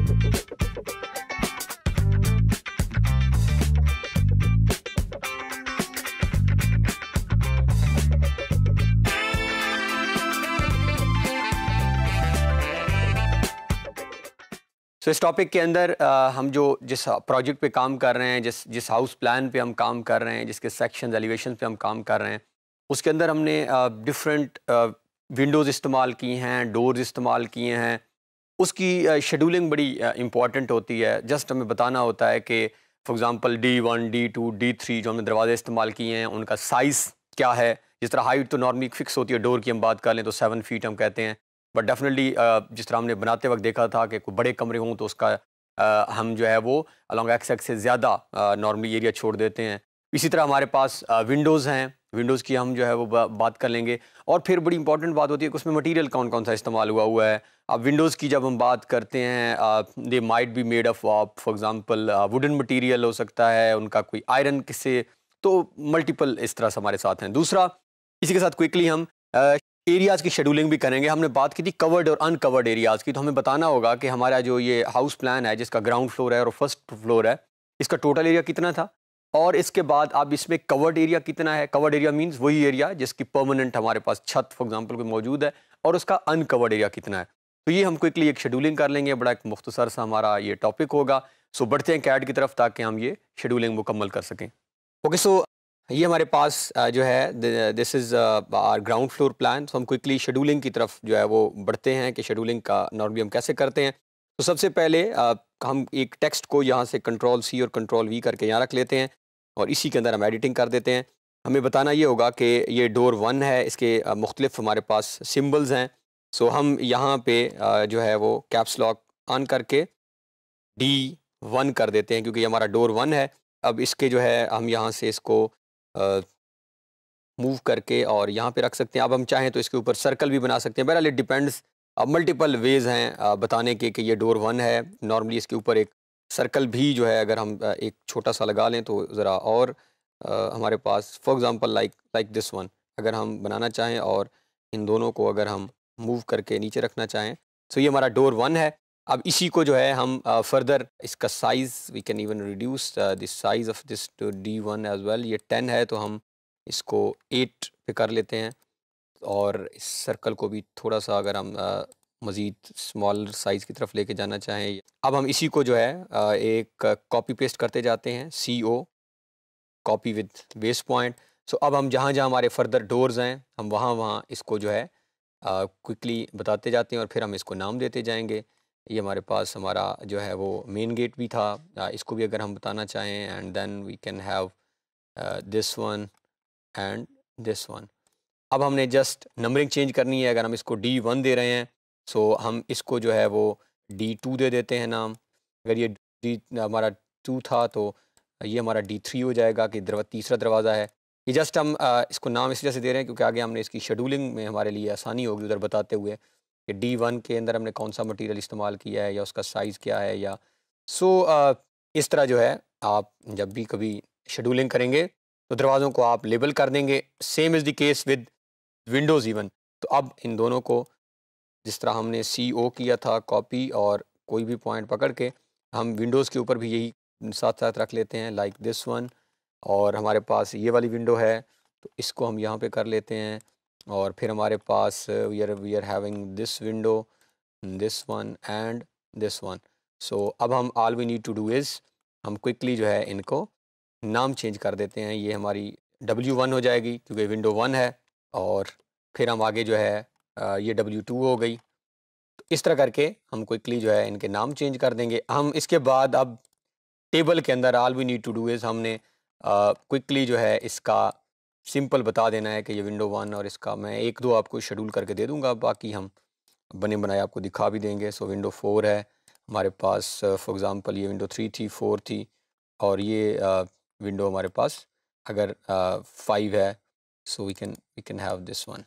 तो इस टॉपिक के अंदर आ, हम जो जिस प्रोजेक्ट पे काम कर रहे हैं जिस जिस हाउस प्लान पे हम काम कर रहे हैं जिसके सेक्शन एलिवेशन पे हम काम कर रहे हैं उसके अंदर हमने डिफरेंट विंडोज़ इस्तेमाल की हैं डोर्स इस्तेमाल किए हैं उसकी शेड्यूलिंग बड़ी इंपॉर्टेंट होती है जस्ट हमें बताना होता है कि for example D one D two D three जो हमने दरवाज़े इस्तेमाल किए हैं उनका साइज़ क्या है जिस तरह हाइट तो नॉर्मली फिक्स होती है डोर की हम बात कर लें तो सेवन फीट हम कहते हैं बट डेफिनेटली जिस तरह हमने बनाते वक्त देखा था कि कोई बड़े कमरे हों तो उसका हम जो है वो अलॉन्ग एक्स एक्स से ज़्यादा नॉर्मली एरिया छोड़ देते हैं इसी तरह हमारे पास विंडोज़ हैं विंडोज़ की हम जो है वो बात कर लेंगे और फिर बड़ी इंपॉर्टेंट बात होती है कि उसमें मटेरियल कौन कौन सा इस्तेमाल हुआ हुआ है अब विंडोज़ की जब हम बात करते हैं they might be made of for example wooden material हो सकता है उनका कोई आयरन किससे तो मल्टीपल इस तरह से हमारे साथ हैं दूसरा इसी के साथ क्विकली हम एरियाज़ की शेड्यूलिंग भी करेंगे हमने बात की थी कवर्ड और अनकवर्ड एरियाज़ की तो हमें बताना होगा कि हमारा जो ये हाउस प्लान है जिसका ग्राउंड फ्लोर है और फर्स्ट फ्लोर है इसका टोटल एरिया कितना था और इसके बाद आप इसमें कवर्ड एरिया कितना है कवर्ड एरिया मीन्स वही एरिया जिसकी परमानेंट हमारे पास छत फॉर एग्जांपल कोई मौजूद है और उसका अनकवर्ड एरिया कितना है तो ये हम क्विकली एक शेड्यूलिंग कर लेंगे बड़ा एक मुख्तसर सा हमारा ये टॉपिक होगा सो बढ़ते हैं कैड की तरफ ताकि हम ये शेड्यूलिंग मुकम्मल कर सकें ओके सो ये हमारे पास जो है this is our ground floor plan so हम क्विकली शेड्यूलिंग की तरफ जो है वो बढ़ते हैं कि शेड्यूलिंग का नॉर्मली हम कैसे करते हैं तो सबसे पहले हम एक टेक्स्ट को यहाँ से कंट्रोल सी और कंट्रोल वी करके यहाँ रख लेते हैं और इसी के अंदर हम एडिटिंग कर देते हैं हमें बताना ये होगा कि ये डोर वन है इसके मुख्तलिफ हमारे पास सिम्बल्स हैं सो हम यहाँ पे जो है वो कैप्स लॉक ऑन करके डी वन कर देते हैं क्योंकि ये हमारा डोर वन है अब इसके जो है हम यहाँ से इसको मूव करके और यहाँ पे रख सकते हैं अब हम चाहें तो इसके ऊपर सर्कल भी बना सकते हैं बहरहाल इट डिपेंड्स मल्टीपल वेज हैं बताने के कि ये डोर वन है नॉर्मली इसके ऊपर एक सर्कल भी जो है अगर हम एक छोटा सा लगा लें तो ज़रा और हमारे पास for example like like this one अगर हम बनाना चाहें और इन दोनों को अगर हम मूव करके नीचे रखना चाहें तो ये हमारा डोर वन है अब इसी को जो है हम फर्दर इसका size we can even reduce this size of this D one as well ये टेन है तो हम इसको एट पे कर लेते हैं और इस सर्कल को भी थोड़ा सा अगर हम मज़ीद स्मॉल साइज़ की तरफ लेके जाना चाहें अब हम इसी को जो है एक कॉपी पेस्ट करते जाते हैं C O copy with base point so अब हम जहाँ जहाँ हमारे फर्दर डोर्स हैं हम वहाँ वहाँ इसको जो है क्विकली बताते जाते हैं और फिर हम इसको नाम देते जाएंगे ये हमारे पास हमारा जो है वो मेन गेट भी था आ, इसको भी अगर हम बताना चाहें and then we can have this one and this one अब हमने जस्ट नंबरिंग चेंज करनी है अगर हम इसको डी वन दे रहे हैं सो हम इसको जो है वो डी टू दे देते हैं नाम अगर ये डी हमारा टू था तो ये हमारा डी थ्री हो जाएगा कि दरवा तीसरा दरवाज़ा है ये जस्ट हम इसको नाम इस वजह से दे रहे हैं क्योंकि आगे हमने इसकी शेड्यूलिंग में हमारे लिए आसानी होगी उधर बताते हुए कि डी वन के अंदर हमने कौन सा मटीरियल इस्तेमाल किया है या उसका साइज़ क्या है या सो so, इस तरह जो है आप जब भी कभी शेड्यूलिंग करेंगे तो दरवाज़ों को आप लेबल कर देंगे same is the case with windows even तो अब इन दोनों को जिस तरह हमने सी ओ किया था कॉपी और कोई भी पॉइंट पकड़ के हम विंडोज़ के ऊपर भी यही साथ साथ रख लेते हैं लाइक दिस वन और हमारे पास ये वाली विंडो है तो इसको हम यहाँ पे कर लेते हैं और फिर हमारे पास we are we are having this window this one and this one so अब हम all we need to do is हम क्विकली जो है इनको नाम चेंज कर देते हैं ये हमारी डब्ल्यू वन हो जाएगी क्योंकि विंडो वन है और फिर हम आगे जो है ये डब्ल्यू टू हो गई तो इस तरह करके हम क्विकली जो है इनके नाम चेंज कर देंगे हम इसके बाद अब टेबल के अंदर all we need to do is हमने क्विकली जो है इसका सिंपल बता देना है कि ये विंडो वन और इसका मैं एक दो आपको शेड्यूल करके दे दूंगा बाकी हम बने बनाए आपको दिखा भी देंगे सो विंडो फोर है हमारे पास फॉर एग्ज़ाम्पल ये विंडो थ्री थी फोर थी और ये विंडो हमारे पास अगर फाइव है so we can we can have this one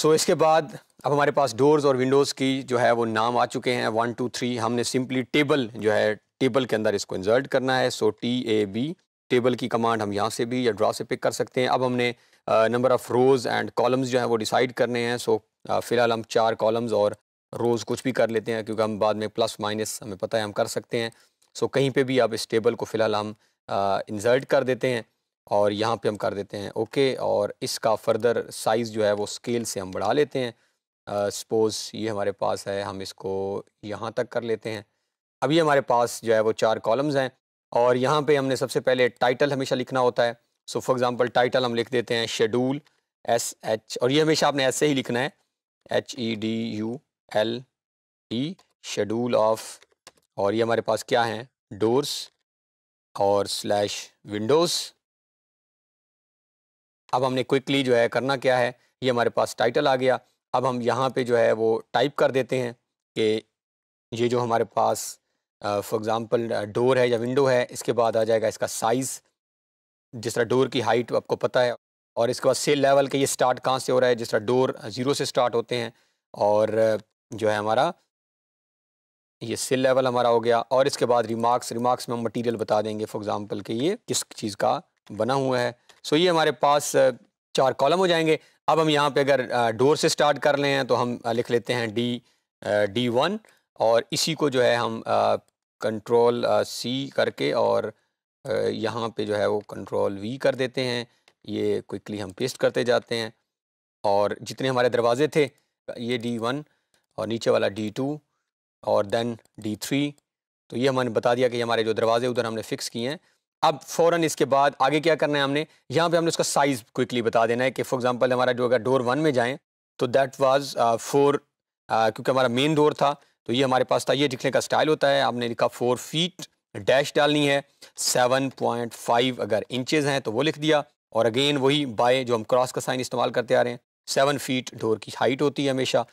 so इसके बाद अब हमारे पास डोर्स और विंडोज़ की जो है वो नाम आ चुके हैं वन टू थ्री हमने सिंपली टेबल जो है टेबल के अंदर इसको इंजर्ट करना है so T A B table की कमांड हम यहाँ से भी या ड्रा से पिक कर सकते हैं अब हमने number of rows and columns जो है वो डिसाइड करने हैं सो so, फ़िलहाल हम चार कॉलम्स और रोज़ कुछ भी कर लेते हैं क्योंकि हम बाद में प्लस माइनस हमें पता है हम कर सकते हैं सो so, कहीं पे भी आप इस टेबल को फ़िलहाल हम इंसर्ट कर देते हैं और यहाँ पे हम कर देते हैं ओके और इसका फर्दर साइज़ जो है वो स्केल से हम बढ़ा लेते हैं सपोज़ uh, ये हमारे पास है हम इसको यहाँ तक कर लेते हैं अभी हमारे पास जो है वो चार कॉलम्स हैं और यहाँ पे हमने सबसे पहले टाइटल हमेशा लिखना होता है सो फॉर एग्ज़ाम्पल टाइटल हम लिख देते हैं शेड्यूल एस एच और ये हमेशा आपने ऐसे ही लिखना है H E D U L E schedule of और ये हमारे पास क्या हैं डोर्स और स्लैश विंडोज़ अब हमने क्विकली जो है करना क्या है ये हमारे पास टाइटल आ गया अब हम यहाँ पे जो है वो टाइप कर देते हैं कि ये जो हमारे पास फॉर एग्ज़ाम्पल डोर है या विंडो है इसके बाद आ जाएगा इसका साइज़ जिस तरह डोर की हाइट आपको पता है और इसके बाद सेल लेवल के ये स्टार्ट कहाँ से हो रहा है जिस तरह डोर ज़ीरो से स्टार्ट होते हैं और जो है हमारा ये सेल लेवल हमारा हो गया और इसके बाद रिमार्क्स रिमार्क्स में हम मटीरियल बता देंगे फॉर एग्ज़ाम्पल कि ये किस चीज़ का बना हुआ है सो ये हमारे पास चार कॉलम हो जाएंगे अब हम यहाँ पे अगर डोर से स्टार्ट कर रहे हैं तो हम लिख लेते हैं डी डी वन और इसी को जो है हम कंट्रोल सी करके और यहाँ पे जो है वो कंट्रोल वी कर देते हैं ये क्विकली हम पेस्ट करते जाते हैं और जितने हमारे दरवाजे थे ये डी वन और नीचे वाला डी टू और देन डी थ्री तो ये हमने बता दिया कि हमारे जो दरवाजे उधर हमने फ़िक्स किए हैं अब फ़ौरन इसके बाद आगे क्या करना है हमने यहाँ पे हमने उसका साइज़ क्विकली बता देना है कि फॉर एग्जांपल हमारा जो अगर डोर वन में जाएं तो दैट वाज फोर क्योंकि हमारा मेन डोर था तो ये हमारे पास था ये लिखने का स्टाइल होता है आपने लिखा फोर फीट डैश डालनी है सेवन पॉइंट फाइव अगर इंचज़ हैं तो वो लिख दिया और अगेन वही बाय जो हम क्रॉस का साइन इस्तेमाल करते आ रहे हैं सेवन फीट डोर की हाइट होती है हमेशा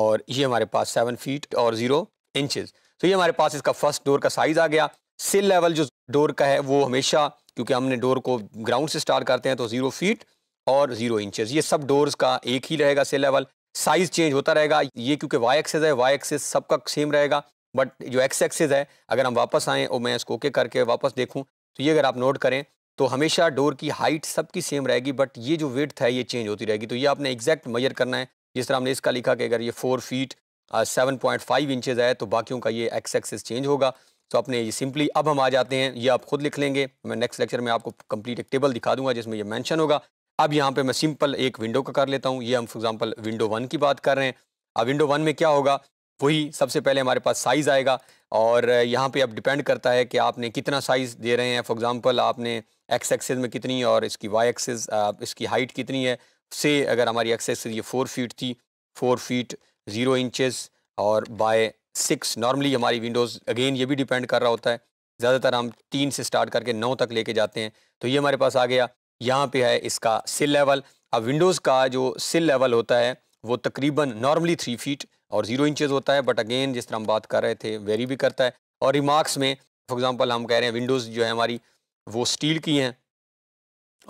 और ये हमारे पास सेवन फीट और ज़ीरो इंचज़ तो ये हमारे पास इसका फर्स्ट डोर का साइज़ आ गया सिल लेवल जो डोर का है वो हमेशा क्योंकि हमने डोर को ग्राउंड से स्टार्ट करते हैं तो ज़ीरो फीट और ज़ीरो इंचेस ये सब डोर्स का एक ही रहेगा सेल लेवल साइज़ चेंज होता रहेगा ये क्योंकि वाई एक्सेज है वाई एक्सेज सबका सेम रहेगा बट जो एक्स एक्सेज है अगर हम वापस आएँ और मैं इसको ओके करके वापस देखूँ तो ये अगर आप नोट करें तो हमेशा डोर की हाइट सबकी सेम रहेगी बट ये जो वेट है ये चेंज होती रहेगी तो ये आपने एग्जैक्ट मेजर करना है जिस तरह हमने इसका लिखा कि अगर ये four feet seven point five inches है तो बाकियों का ये एक्स एक्सेस चेंज होगा तो आपने ये सिंपली अब हम आ जाते हैं ये आप खुद लिख लेंगे मैं नेक्स्ट लेक्चर में आपको कंप्लीट एक टेबल दिखा दूंगा जिसमें ये मेंशन होगा अब यहाँ पे मैं सिंपल एक विंडो का कर लेता हूँ ये हम फॉर एग्जांपल विंडो वन की बात कर रहे हैं अब विंडो वन में क्या होगा वही सबसे पहले हमारे पास साइज़ आएगा और यहाँ पर अब डिपेंड करता है कि आपने कितना साइज़ दे रहे हैं फॉर एग्ज़ाम्पल आपने एक्स एक्सेस में कितनी और इसकी वाई एक्सेस इसकी हाइट कितनी है से अगर हमारी एक्सेस ये फोर फीट थी फोर फीट ज़ीरो इंचज़ और बाय सिक्स नॉर्मली हमारी विंडोज़ अगेन ये भी डिपेंड कर रहा होता है ज़्यादातर हम तीन से स्टार्ट करके नौ तक लेके जाते हैं तो ये हमारे पास आ गया यहाँ पे है इसका सिल लेवल अब विंडोज़ का जो सिल लेवल होता है वो तकरीबन नॉर्मली थ्री फीट और ज़ीरो इंचेज होता है बट अगेन जिस तरह हम बात कर रहे थे वेरी भी करता है और रिमार्क्स में फॉर एग्ज़ाम्पल हम कह रहे हैं विंडोज़ जो है हमारी वो स्टील की हैं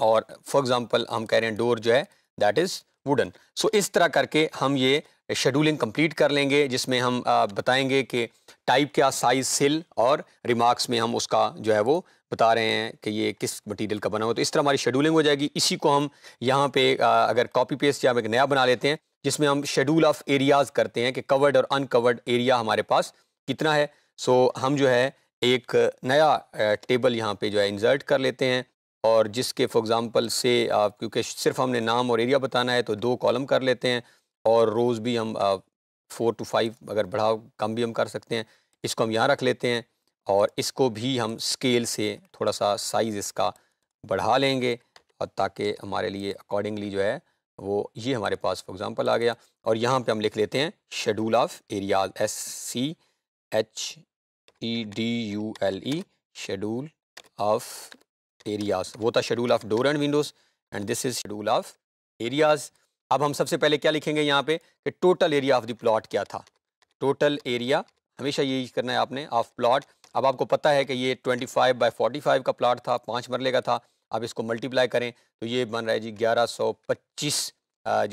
और फॉर एग्ज़ाम्पल हम कह रहे हैं डोर जो है दैट इज़ वुडन सो इस तरह करके हम ये शेड्यूलिंग कंप्लीट कर लेंगे जिसमें हम बताएंगे कि टाइप क्या साइज सिल और रिमार्क्स में हम उसका जो है वो बता रहे हैं कि ये किस मटेरियल का बना हो तो इस तरह हमारी शेड्यूलिंग हो जाएगी इसी को हम यहाँ पे अगर कॉपी पेस्ट या हम एक नया बना लेते हैं जिसमें हम शेड्यूल ऑफ एरियाज़ करते हैं कि कवर्ड और अनकवर्ड एरिया हमारे पास कितना है सो हम जो है एक नया टेबल यहाँ पे जो है इन्जर्ट कर लेते हैं और जिसके फॉर एग्ज़ाम्पल से आप क्योंकि सिर्फ हमने नाम और एरिया बताना है तो दो कॉलम कर लेते हैं और रोज़ भी हम फोर टू फाइव अगर बढ़ाव कम भी हम कर सकते हैं इसको हम यहाँ रख लेते हैं और इसको भी हम स्केल से थोड़ा सा साइज़ इसका बढ़ा लेंगे और ताकि हमारे लिए अकॉर्डिंगली जो है वो ये हमारे पास फॉर एग्ज़ाम्पल आ गया और यहाँ पे हम लिख लेते हैं schedule of areas S C H E D U L E schedule of areas. वो था schedule of door and windows and this is schedule of areas. अब हम सबसे पहले क्या लिखेंगे यहाँ पे कि total area of the plot क्या था टोटल एरिया हमेशा यही करना है आपने ऑफ प्लॉट अब आपको पता है कि ये 25 फाइव बाई फोर्टी का प्लाट था पाँच मरले का था आप इसको मल्टीप्लाई करें तो ये बन रहा है जी 1125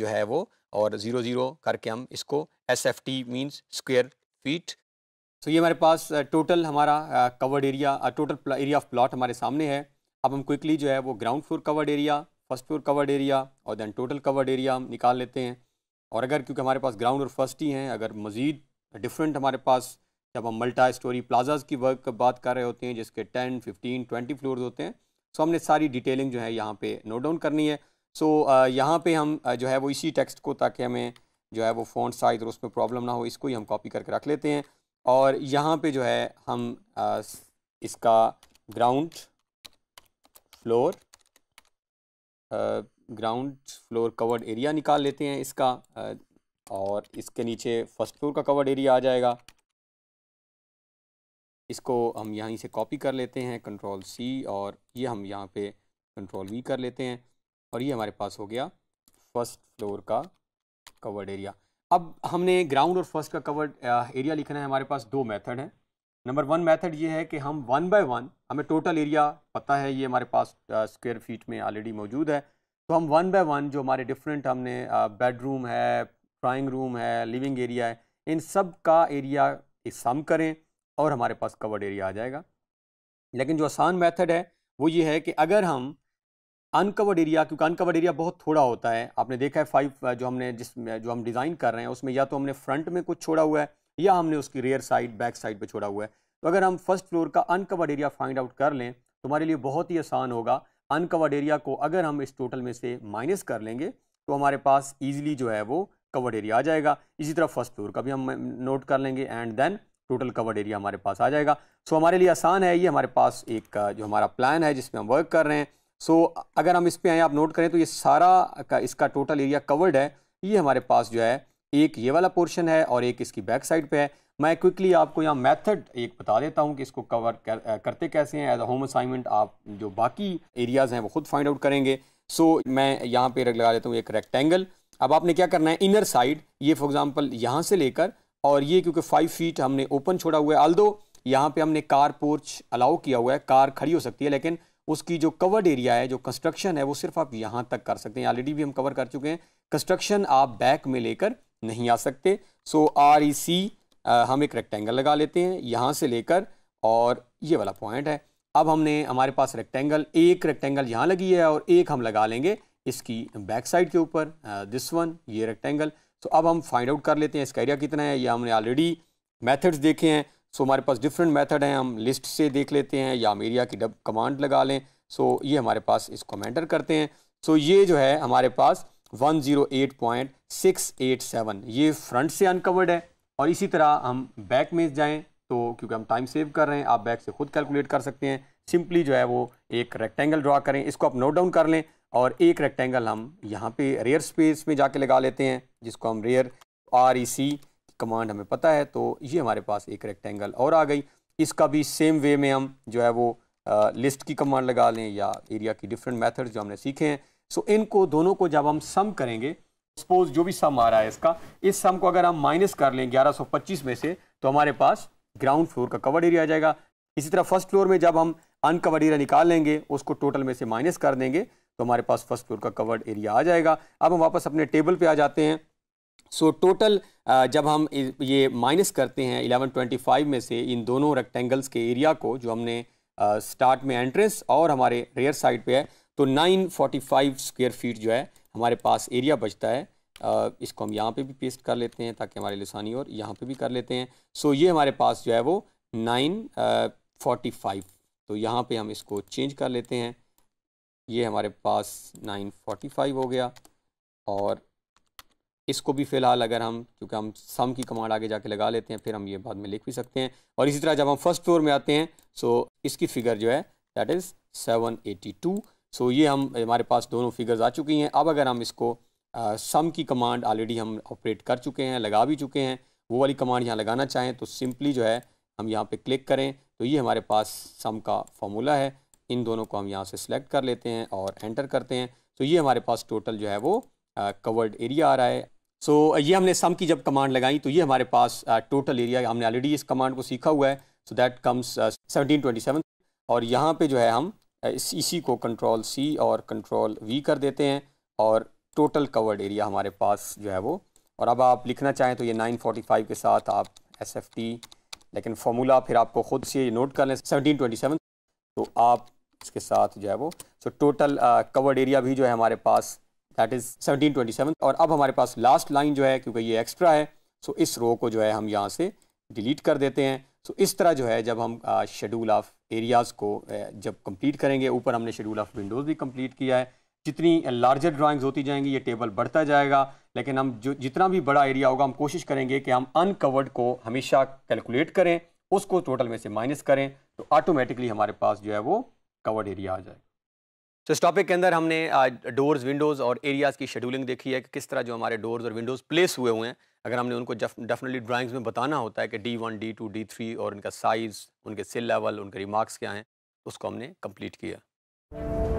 जो है वो और ज़ीरो ज़ीरो करके हम इसको S F T means square feet तो ये हमारे पास टोटल हमारा covered area total area of plot हमारे सामने है अब हम क्विकली जो है वो ground floor covered area first floor covered area और दैन टोटल कवर्ड एरिया हम निकाल लेते हैं और अगर क्योंकि हमारे पास ग्राउंड और फर्स्ट ही हैं अगर मज़ीद डिफरेंट हमारे पास जब हम मल्टा स्टोरी प्लाजाज की वर्क बात कर रहे होते हैं जिसके टेन फिफ्टीन ट्वेंटी फ्लोर्स होते हैं सो हमने सारी डिटेलिंग जो है यहाँ पे नोट डाउन करनी है सो यहाँ पे हम जो है वो इसी टेक्स्ट को ताकि हमें जो है वो फ़ॉन्ट साइज और उसमें प्रॉब्लम ना हो इसको ही हम कॉपी करके रख लेते हैं और यहाँ पर जो है हम इसका ground floor ground floor covered area निकाल लेते हैं इसका uh, और इसके नीचे फर्स्ट फ्लोर का कवर्ड एरिया आ जाएगा इसको हम यहीं से कॉपी कर लेते हैं कंट्रोल सी और ये हम यहाँ पे कंट्रोल वी कर लेते हैं और ये हमारे पास हो गया फर्स्ट फ्लोर का कवर्ड एरिया अब हमने ग्राउंड और फर्स्ट का कवर्ड एरिया लिखना है हमारे पास दो मेथड हैं नंबर वन मेथड ये है कि हम वन बाय वन हमें टोटल एरिया पता है ये हमारे पास स्क्वायर फीट में ऑलरेडी मौजूद है तो हम वन बाय वन जो हमारे डिफरेंट हमने बेडरूम है ड्राइंग रूम है लिविंग एरिया है इन सब का एरिया सम करें और हमारे पास कवर्ड एरिया आ जाएगा लेकिन जो आसान मेथड है वो ये है कि अगर हम अनकवर्ड एरिया क्योंकि अनकवर्ड एरिया बहुत थोड़ा होता है आपने देखा है फाइव जो हमने जिस जो हम डिज़ाइन कर रहे हैं उसमें या तो हमने फ्रंट में कुछ छोड़ा हुआ है या हमने उसकी रेयर साइड बैक साइड पर छोड़ा हुआ है तो अगर हम फर्स्ट फ्लोर का अनकवर्ड एरिया फाइंड आउट कर लें तो हमारे लिए बहुत ही आसान होगा अनकवर्ड एरिया को अगर हम इस टोटल में से माइनस कर लेंगे तो हमारे पास ईजिली जो है वो कवर्ड एरिया आ जाएगा इसी तरह फर्स्ट फ्लोर का भी हम नोट कर लेंगे and then total covered area हमारे पास आ जाएगा सो हमारे लिए आसान है ये हमारे पास एक जो हमारा प्लान है जिसमें हम वर्क कर रहे हैं सो so, अगर हम इस पर आए आप नोट करें तो ये सारा का इसका टोटल एरिया कवर्ड है ये हमारे पास जो है एक ये वाला पोर्शन है और एक इसकी बैक साइड पे है मैं क्विकली आपको यहाँ मेथड एक बता देता हूँ कि इसको कवर कर, करते कैसे हैं एज अ होम असाइनमेंट आप जो बाकी एरियाज़ हैं वो खुद फाइंड आउट करेंगे सो so, मैं यहाँ पे लगा देता हूँ एक रेक्टेंगल अब आपने क्या करना है इनर साइड ये फॉर एग्जांपल यहाँ से लेकर और ये क्योंकि फाइव फीट हमने ओपन छोड़ा हुआ है दो यहाँ पे हमने कार पोर्च अलाउ किया हुआ है कार खड़ी हो सकती है लेकिन उसकी जो कवर्ड एरिया है जो कंस्ट्रक्शन है वो सिर्फ आप यहाँ तक कर सकते हैं ऑलरेडी भी हम कवर कर चुके हैं कंस्ट्रक्शन आप बैक में लेकर नहीं आ सकते सो आर ई सी हम एक रेक्टेंगल लगा लेते हैं यहाँ से लेकर और ये वाला पॉइंट है अब हमने हमारे पास रेक्टेंगल एक रेक्टेंगल यहाँ लगी है और एक हम लगा लेंगे इसकी बैक साइड के ऊपर दिस वन ये रेक्टेंगल सो अब हम फाइंड आउट कर लेते हैं इसका एरिया कितना है ये हमने ऑलरेडी मैथड्स देखे हैं सो हमारे पास डिफरेंट मैथड हैं हम लिस्ट से देख लेते हैं या हम एरिया की डब कमांड लगा लें सो ये हमारे पास इसको मैंटर करते हैं सो ये जो है हमारे पास 108.687 ये फ्रंट से अनकवर्ड है और इसी तरह हम बैक में जाएं तो क्योंकि हम टाइम सेव कर रहे हैं आप बैक से खुद कैलकुलेट कर सकते हैं सिंपली जो है वो एक रेक्टेंगल ड्रा करें इसको आप नोट डाउन कर लें और एक रेक्टेंगल हम यहाँ पे रेयर स्पेस में जाके लगा लेते हैं जिसको हम रेयर आर ई सी कमांड हमें पता है तो ये हमारे पास एक रेक्टेंगल और आ गई इसका भी सेम वे में हम जो है वो आ, लिस्ट की कमांड लगा लें या एरिया की डिफरेंट मेथड्स जो हमने सीखे हैं सो इनको दोनों को जब हम सम करेंगे सपोज जो भी सम आ रहा है इसका इस सम को अगर हम माइनस कर लें 1125 में से तो हमारे पास ग्राउंड फ्लोर का कवर्ड एरिया आ जाएगा इसी तरह फर्स्ट फ्लोर में जब हम अनकवर्ड एरिया निकाल लेंगे उसको टोटल में से माइनस कर देंगे तो हमारे पास फर्स्ट फ्लोर का कवर्ड एरिया आ जाएगा अब हम वापस अपने टेबल पर आ जाते हैं सो so, टोटल जब हम ये माइनस करते हैं 1125 में से इन दोनों रेक्टेंगल्स के एरिया को जो हमने स्टार्ट में एंट्रेंस और हमारे रेयर साइड पे है तो 945 स्क्वायर फीट जो है हमारे पास एरिया बचता है इसको हम यहाँ पे भी पेस्ट कर लेते हैं ताकि हमारे लसानी और यहाँ पे भी कर लेते हैं सो ये हमारे पास जो है वो नाइन फोर्टी फाइव तो यहाँ पे हम इसको चेंज कर लेते हैं ये हमारे पास नाइन फोर्टी फाइव हो गया और इसको भी फ़िलहाल अगर हम क्योंकि हम सम की कमांड आगे जाके लगा लेते हैं फिर हम ये बाद में लिख भी सकते हैं और इसी तरह जब हम फर्स्ट फ्लोर में आते हैं सो इसकी फ़िगर जो है that is seven eighty two so ये हम हमारे पास दोनों फिगर्स आ चुकी हैं अब अगर हम इसको सम की कमांड ऑलरेडी हम ऑपरेट कर चुके हैं लगा भी चुके हैं वो वाली कमांड यहाँ लगाना चाहें तो सिंपली जो है हम यहाँ पे क्लिक करें तो ये हमारे पास सम का फॉर्मूला है इन दोनों को हम यहाँ से सिलेक्ट कर लेते हैं और एंटर करते हैं तो ये हमारे पास टोटल जो है वो कवर्ड एरिया आ रहा है सो so, ये हमने सम की जब कमांड लगाई तो ये हमारे पास टोटल एरिया हमने ऑलरेडी इस कमांड को सीखा हुआ है so that comes seventeen twenty seven और यहाँ पर जो है हम इस इसी को कंट्रोल सी और कंट्रोल वी कर देते हैं और टोटल कवर्ड एरिया हमारे पास जो है वो और अब आप लिखना चाहें तो ये 945 के साथ आप एस एफ टी लेकिन फार्मूला फिर आपको ख़ुद से नोट कर लें 1727 तो आप इसके साथ जो है वो सो टोटल कवर्ड एरिया भी जो है हमारे पास दैट इज़ 1727 और अब हमारे पास लास्ट लाइन जो है क्योंकि ये एक्स्ट्रा है सो इस रो को जो है हम यहाँ से डिलीट कर देते हैं तो इस तरह जो है जब हम शेड्यूल ऑफ एरियाज़ को जब कंप्लीट करेंगे ऊपर हमने शेड्यूल ऑफ विंडोज़ भी कंप्लीट किया है जितनी लार्जर ड्राइंग्स होती जाएंगी ये टेबल बढ़ता जाएगा लेकिन हम जो जितना भी बड़ा एरिया होगा हम कोशिश करेंगे कि हम अनकवर्ड को हमेशा कैलकुलेट करें उसको टोटल में से माइनस करें तो ऑटोमेटिकली हमारे पास जो है वो कवर्ड एरिया आ जाएगा तो इस टॉपिक के अंदर हमने डोर्स विंडोज़ और एरियाज़ की शेड्यूलिंग देखी है कि किस तरह जो हमारे डोर्स और विंडोज़ प्लेस हुए हुए हैं अगर हमने उनको डेफिनेटली ड्राइंग्स में बताना होता है कि D one D two D three और इनका साइज़ उनके सिल लेवल उनके रिमार्क्स क्या हैं उसको हमने कंप्लीट किया